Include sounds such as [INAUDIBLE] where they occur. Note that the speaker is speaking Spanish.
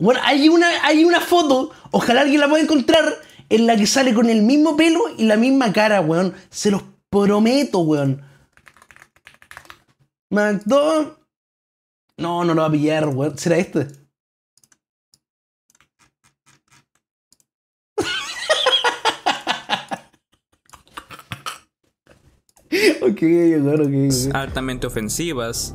Bueno, hay una, hay una foto, ojalá alguien la pueda encontrar, en la que sale con el mismo pelo y la misma cara, weón. Se los prometo, weón. McDonald's. No, no lo va a pillar, weón. ¿Será este? [LAUGHS] ok, claro ok. Altamente ofensivas.